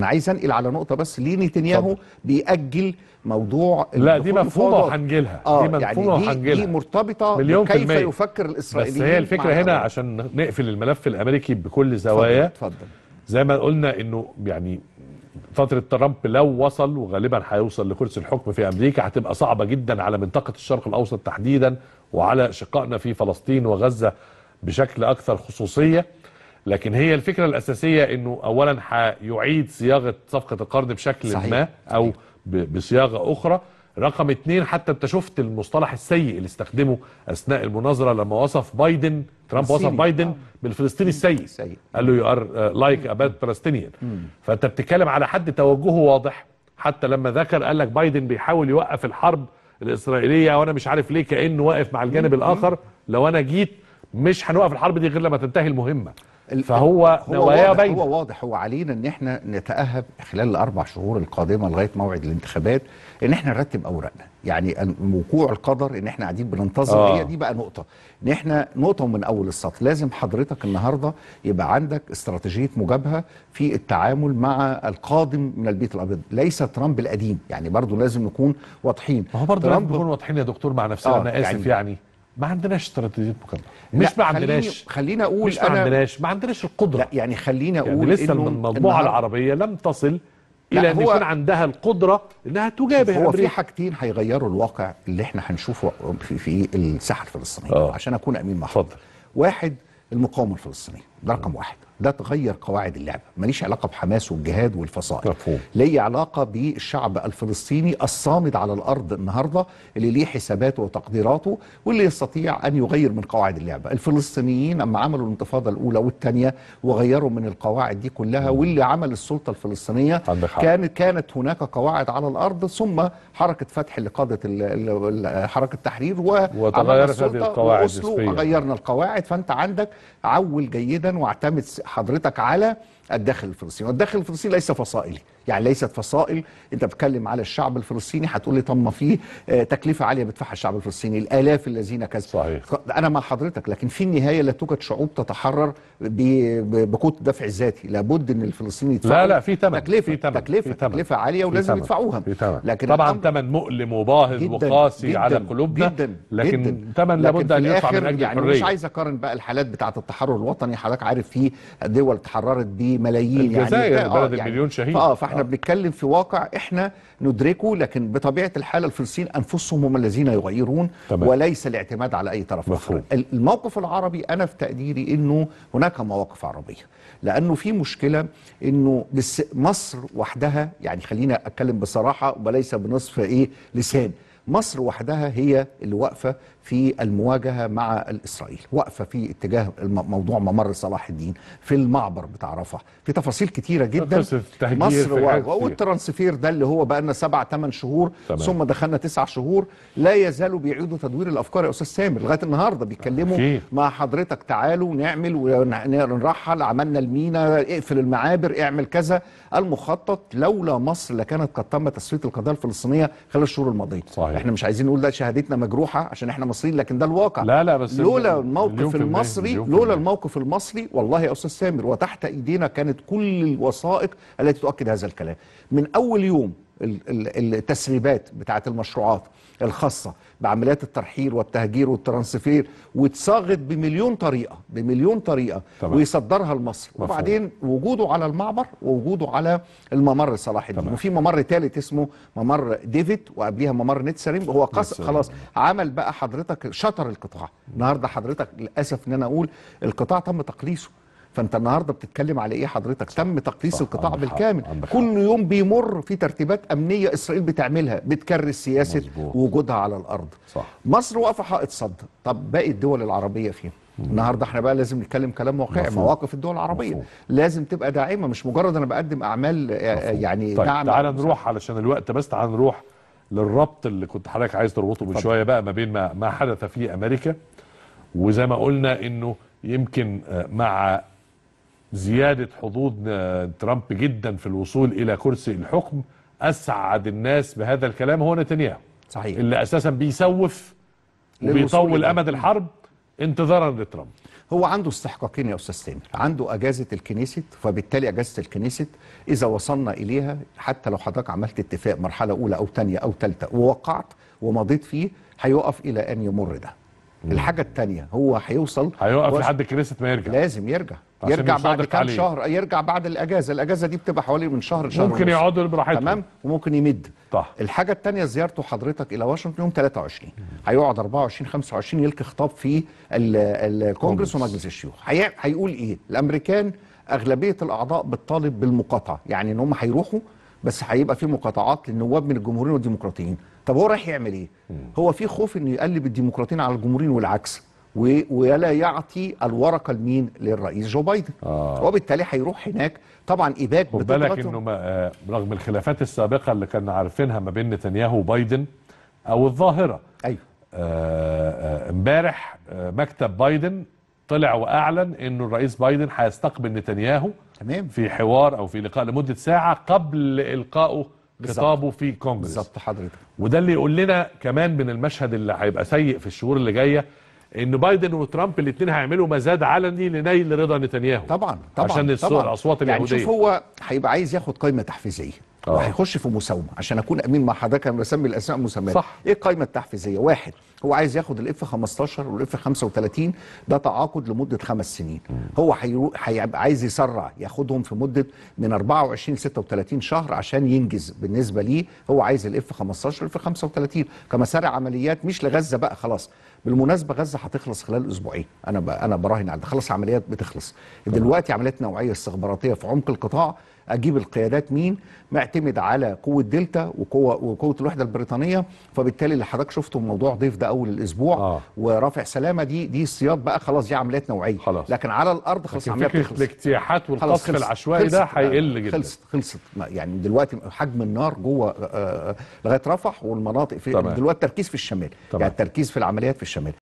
انا عايز انقل على نقطه بس ليه نتنياهو بيأجل موضوع لا دي مفهومه وهنجيلها آه دي يعني مفهومه يعني وهنجيلها دي, دي مرتبطه مليون كيف يفكر الاسرائيليين بس هي الفكره هنا الأمريكي. عشان نقفل الملف الامريكي بكل زوايا اتفضل زي ما قلنا انه يعني فترة ترامب لو وصل وغالبا هيوصل لكرسي الحكم في امريكا هتبقى صعبة جدا على منطقة الشرق الاوسط تحديدا وعلى شقائنا في فلسطين وغزة بشكل اكثر خصوصية لكن هي الفكره الاساسيه انه اولا هيعيد صياغه صفقه القرض بشكل صحيح. ما او بصياغه اخرى رقم اتنين حتى انت شفت المصطلح السيء اللي استخدمه اثناء المناظره لما وصف بايدن ترامب وصف بايدن بالفلسطيني السيء قال له يو ار لايك اباد فلسطينيان فانت بتتكلم على حد توجهه واضح حتى لما ذكر قال لك بايدن بيحاول يوقف الحرب الاسرائيليه وانا مش عارف ليه كانه واقف مع الجانب الاخر لو انا جيت مش هنوقف الحرب دي غير لما تنتهي المهمه فهو نوايا باينه هو واضح هو علينا ان احنا نتاهب خلال الاربع شهور القادمه لغايه موعد الانتخابات ان احنا نرتب اوراقنا يعني وقوع القدر ان احنا قاعدين بننتظر آه. هي دي بقى نقطه ان احنا نقطه من اول السطر لازم حضرتك النهارده يبقى عندك استراتيجيه مجابهه في التعامل مع القادم من البيت الابيض ليس ترامب القديم يعني برضه لازم نكون واضحين ما هو برضه لازم نكون واضحين يا دكتور مع نفسنا آه انا اسف يعني, يعني ما عندناش استراتيجيه مكملة مش ما عندناش خلينا اقول مش ما عندناش ما عندناش القدره لا يعني خلينا يعني اقول يعني لسه المجموعه العربيه لم تصل الى ان يكون عندها القدره انها تجابه هو في حاجتين هيغيروا الواقع اللي احنا هنشوفه في في الساحه الفلسطينيه آه. عشان اكون امين مع واحد المقاومه الفلسطينيه ده رقم واحد ده تغير قواعد اللعبه ماليش علاقه بحماس والجهاد والفصائل مفهوم علاقه بالشعب الفلسطيني الصامد على الارض النهارده اللي ليه حساباته وتقديراته واللي يستطيع ان يغير من قواعد اللعبه الفلسطينيين اما عملوا الانتفاضه الاولى والثانيه وغيروا من القواعد دي كلها مم. واللي عمل السلطه الفلسطينيه كانت كانت هناك قواعد على الارض ثم حركه فتح اللي قادت حركه التحرير وتغيرت هذه القواعد غيرنا القواعد فانت عندك عول جيدا واعتمد حضرتك على الداخل الفلسطيني والداخل الفلسطيني ليس فصائلي يعني ليست فصائل انت بتتكلم على الشعب الفلسطيني هتقول لي طب ما في آه، تكلفه عاليه بيدفعها الشعب الفلسطيني الالاف الذين كذا صحيح انا مع حضرتك لكن في النهايه لا توجد شعوب تتحرر بقوه الدفع الذاتي لابد ان الفلسطيني يدفع لا لا في ثمن تكلفه في تمن. تكلفه في تمن. تكلفه عاليه ولازم تمن. يدفعوها في تمن. لكن طبعا ثمن مؤلم وباهظ وقاسي جداً على قلوبنا جداً لكن ثمن لابد ان يدفع من اجل يعني الحريه مش عايز اقارن بقى الحالات بتاعه التحرر الوطني حضرتك عارف في دول تحررت بيه ملايين يعني الجزائر آه، يعني بلد المليون شهيد اه فاحنا آه. بنتكلم في واقع احنا ندركه لكن بطبيعه الحال الفلسطينيين انفسهم هم الذين يغيرون تمام. وليس الاعتماد على اي طرف مفهوم. اخر الموقف العربي انا في تقديري انه هناك مواقف عربيه لانه في مشكله انه مصر وحدها يعني خلينا اتكلم بصراحه وليس بنصف ايه لسان مصر وحدها هي اللي واقفه في المواجهه مع الاسرائيل واقفه في اتجاه موضوع ممر صلاح الدين في المعبر بتاع رفح في تفاصيل كتيره جدا مصر والترانسفير ده اللي هو بقى لنا سبع ثمان شهور تمام. ثم دخلنا تسع شهور لا يزالوا بيعيدوا تدوير الافكار يا استاذ سامر لغايه النهارده بيتكلموا مع حضرتك تعالوا نعمل ونرحل عملنا المينا اقفل المعابر اعمل كذا المخطط لولا مصر لكانت قد تم تسويه القضيه الفلسطينيه خلال الشهور الماضيه صحيح. احنا مش عايزين نقول ده شهادتنا مجروحه عشان احنا المصريين لكن ده الواقع لا لا بس لولا الموقف المصري لولا الموقف المصري والله يا استاذ سامر وتحت ايدينا كانت كل الوثائق التي تؤكد هذا الكلام من اول يوم التسريبات بتاعت المشروعات الخاصه بعمليات الترحيل والتهجير والترانسفير وتصاغت بمليون طريقه بمليون طريقه طبعا. ويصدرها لمصر مفهوم. وبعدين وجوده على المعبر ووجوده على الممر صلاح الدين وفي ممر ثالث اسمه ممر ديفيد وقبليها ممر نتسريم هو قص خلاص عمل بقى حضرتك شطر القطاع النهارده حضرتك للاسف ان انا اقول القطاع تم تقليصه فانت النهارده بتتكلم على ايه حضرتك تم تقليص القطاع بالكامل كل يوم بيمر في ترتيبات امنيه اسرائيل بتعملها بتكرس سياسه مزبوط. وجودها على الارض صح. مصر واقفه حائط صد طب باقي الدول العربيه فين النهارده احنا بقى لازم نتكلم كلام واقعي مواقف الدول العربيه مفهوم. لازم تبقى داعمه مش مجرد انا بقدم اعمال آه، آه، مفهوم. يعني طيب دعم تعال نروح علشان الوقت بس تعال نروح للربط اللي كنت حضرتك عايز تربطه من شويه بقى ما بين ما, ما حدث في امريكا وزي ما قلنا انه يمكن آه، مع زيادة حظوظ آه، ترامب جدا في الوصول إلى كرسي الحكم أسعد الناس بهذا الكلام هو نتنياهو صحيح اللي أساسا بيسوف وبيطول أمد الحرب انتظارا لترامب هو عنده استحقاقين يا استاذ سامر عنده اجازه الكنيست فبالتالي اجازه الكنيست اذا وصلنا اليها حتى لو حضرتك عملت اتفاق مرحله اولى او ثانيه او ثالثه ووقعت ومضيت فيه هيقف الى ان يمر ده الحاجه التانية هو هيوصل هيوقف وش... لحد كريست ما يرجع لازم يرجع يرجع بعد كام عليه. شهر يرجع بعد الاجازه الاجازه دي بتبقى حوالي من شهر لشهر ممكن يقعد براحته تمام وممكن يمد طه. الحاجه الثانيه زيارته حضرتك الى واشنطن يوم 23 هيقعد 24 25 يلقي خطاب في الكونجرس ومجلس الشيوخ هي... هيقول ايه الامريكان اغلبيه الاعضاء بتطالب بالمقاطعه يعني ان هم هيروحوا بس هيبقى في مقاطعات للنواب من الجمهوريين والديمقراطيين طب هو رايح يعمل ايه هو في خوف انه يقلب الديمقراطيين على الجمهوريين والعكس ولا يعطي الورقه لمين للرئيس جو بايدن آه. وبالتالي هيروح هناك طبعا اباك خد بالك انه آه، رغم الخلافات السابقه اللي كنا عارفينها ما بين نتنياهو وبايدن او الظاهره ايوه آه، آه، امبارح آه آه مكتب بايدن طلع واعلن انه الرئيس بايدن هيستقبل نتنياهو تمام في حوار او في لقاء لمده ساعه قبل القائه خطابه في كونجرس بالظبط حضرتك وده اللي يقول لنا كمان من المشهد اللي هيبقى سيء في الشهور اللي جايه ان بايدن وترامب الاثنين هيعملوا مزاد علني لنيل رضا نتنياهو طبعا طبعا عشان طبعا الاصوات يعني اليهوديه يعني شوف هو هيبقى عايز ياخد قائمه تحفيزيه وهيخش آه. في مساومه عشان اكون امين مع حضرتك انا بسمي الاسماء مسميات صح ايه القايمه التحفيزيه؟ واحد هو عايز ياخد الاف 15 والاف 35 ده تعاقد لمده خمس سنين مم. هو هيبقى عايز يسرع ياخدهم في مده من 24 ل 36 شهر عشان ينجز بالنسبه ليه هو عايز الاف 15 والاف 35 كمسار عمليات مش لغزه بقى خلاص بالمناسبه غزه هتخلص خلال اسبوعين انا انا براهن على خلاص عمليات بتخلص دلوقتي عمليات نوعيه استخباراتيه في عمق القطاع اجيب القيادات مين معتمد على قوه دلتا وقوه وقوه الوحده البريطانيه فبالتالي اللي حضرتك شفته موضوع ضيف ده اول الاسبوع آه. ورافع سلامه دي دي صياد بقى خلاص دي عمليات نوعيه خلاص. لكن على الارض خلاص عمليات فكره الاجتياحات والقصف العشوائي ده هيقل جدا خلصت خلصت يعني دلوقتي حجم النار جوه آه، آه، لغايه رفح والمناطق في طبعا. دلوقتي التركيز في الشمال طبعا. يعني التركيز في العمليات في الشمال